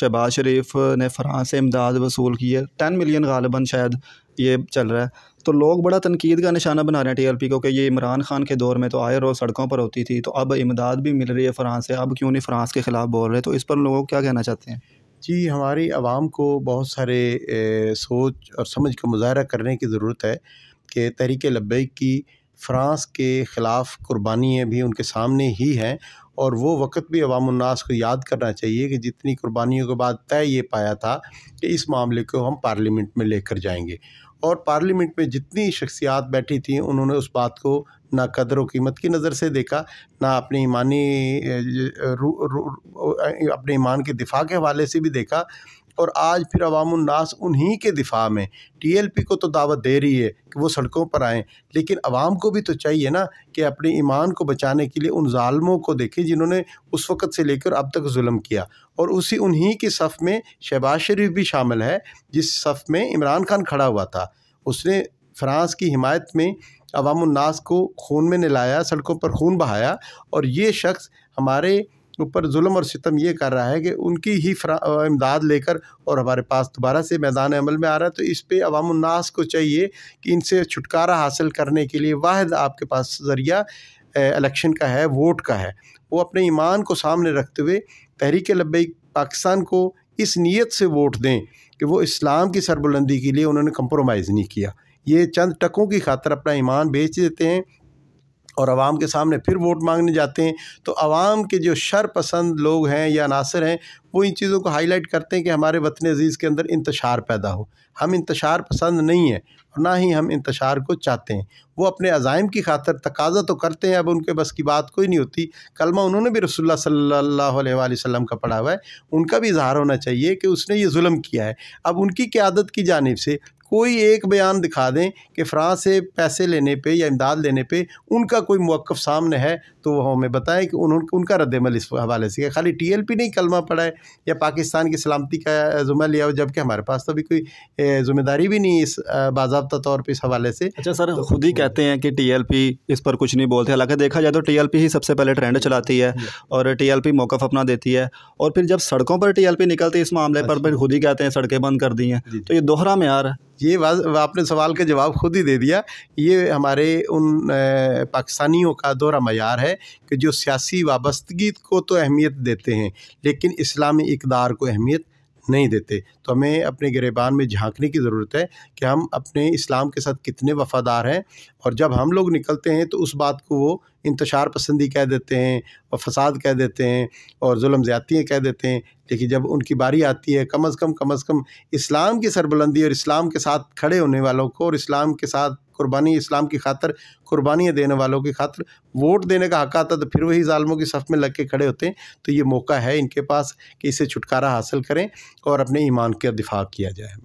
शहबाज शरीफ ने फ्रांस से इमदाद वसूल की है टेन मिलियन गालबन शायद ये चल रहा है तो लोग बड़ा तनकीद का निशाना बना रहे हैं टी एल पी को कि ये इमरान खान के दौर में तो आए रोज़ सड़कों पर होती थी तो अब इमदाद भी मिल रही है फ्रांस से अब क्यों नहीं फ्रांस के ख़िलाफ़ बोल रहे तो इस पर लोग क्या कहना चाहते हैं जी हमारी आवाम को बहुत सारे ए, सोच और समझ का मुजाहरा करने की ज़रूरत है कि तहरीक लब्बैक की फ़्रांस के ख़िलाफ़ कुर्बानियाँ भी उनके सामने ही हैं और वो वक़्त भी अवामनास को याद करना चाहिए कि जितनी कुर्बानियों के बाद तय ये पाया था कि इस मामले को हम पार्लियामेंट में लेकर जाएंगे और पार्लियामेंट में जितनी शख्सियात बैठी थी उन्होंने उस बात को ना कदर व कीमत की नज़र से देखा ना अपने ईमानी अपने ईमान के दिफा के हवाले से भी देखा और आज फिर अवामनास उन्हीं के दिफा में पी को तो दावत दे रही है कि वो सड़कों पर आएँ लेकिन अवाम को भी तो चाहिए ना कि अपने ईमान को बचाने के लिए उन ालमों को देखें जिन्होंने उस वक़्त से लेकर अब तक म किया और उसी उन्हीं की सफ़ में शहबाज शरीफ भी शामिल है जिस सफ़ में इमरान खान खड़ा हुआ था उसने फ्रांस की हिमायत में अवामनास को खून में नलाया सड़कों पर खून बहाया और ये शख्स हमारे ऊपर जुल्म और सितम ये कर रहा है कि उनकी ही इमदाद लेकर और हमारे पास दोबारा से मैदान अमल में आ रहा है तो इस पर अवामनास को चाहिए कि इनसे छुटकारा हासिल करने के लिए वाद आपके पास ज़रिया इलेक्शन का है वोट का है वो अपने ईमान को सामने रखते हुए तहरीक लबई पाकिस्तान को इस नीयत से वोट दें कि वो इस्लाम की सरबुलंदी के लिए उन्होंने कंप्रोमाइज़ नहीं किया ये चंद टकों की खातर अपना ईमान बेच देते हैं और आवाम के सामने फिर वोट मांगने जाते हैं तो आवाम के जो शरपसंद लोग हैं या अनासर हैं वो इन चीज़ों को हाईलाइट करते हैं कि हमारे वतन अज़ीज़ के अंदर इंतशार पैदा हो हम इंतशार पसंद नहीं है और ना ही हम इंतशार को चाहते हैं वो अपने अजायम की खातर तकाजा तो करते हैं अब उनके बस की बात कोई नहीं होती कलमा उन्होंने भी रसुल्ला सल्ला वसम का पढ़ा हुआ है उनका भी इजहार होना चाहिए कि उसने ये म किया है अब उनकी क्यादत की जानब से कोई एक बयान दिखा दें कि फ़्रांस से पैसे लेने पे या इमदाद लेने पे उनका कोई मौक़ सामने है तो वह हमें बताएं कि उन्होंने उनका रद्दमल इस हवाले से खाली टी एल पी नहीं कलमा पड़ा है या पाकिस्तान की सलामती का जुम्मा लिया हो जबकि हमारे पास तो अभी कोई जिम्मेदारी भी नहीं इस बाबा तौर पर इस हवाले से अच्छा सर तो खुद ही कहते हैं कि टी एल पी इस पर कुछ नहीं बोलते हालांकि देखा जाए तो टी एल पी ही सबसे पहले ट्रेंड चलाती है और टी एल पी मौक़ अपना देती है और फिर जब सड़कों पर टी एल पी निकलती है इस मामले हाँ पर फिर खुद ही कहते हैं सड़कें बंद कर दी हैं तो ये दोहरा में आ रहा है ये बात आपने सवाल का जवाब खुद ही दे दिया ये हमारे उन पाकिस्तानियों का दौरा मैार है कि जो सियासी वाबस्तगी को तो अहमियत देते हैं लेकिन इस्लामी इकदार को अहमियत नहीं देते तो हमें अपने गिरेबान में झांकने की ज़रूरत है कि हम अपने इस्लाम के साथ कितने वफ़ादार हैं और जब हम लोग निकलते हैं तो उस बात को वो इंतशार पसंदी कह देते हैं और फसाद कह देते हैं और जुल्म ज़्यादतियाँ कह देते हैं लेकिन जब उनकी बारी आती है कम अज़ कम कम अज़ कम इस्लाम की सरबुलंदी और इस्लाम के साथ खड़े होने वालों को और इस्लाम के साथ कुर्बानी इस्लाम की खातर कुर्बानियाँ देने वालों की खातर वोट देने का हक आता तो फिर वही ालमों की सफ़ में लग के खड़े होते हैं तो ये मौका है इनके पास कि इसे छुटकारा हासिल करें और अपने ईमान का दिफा किया जाए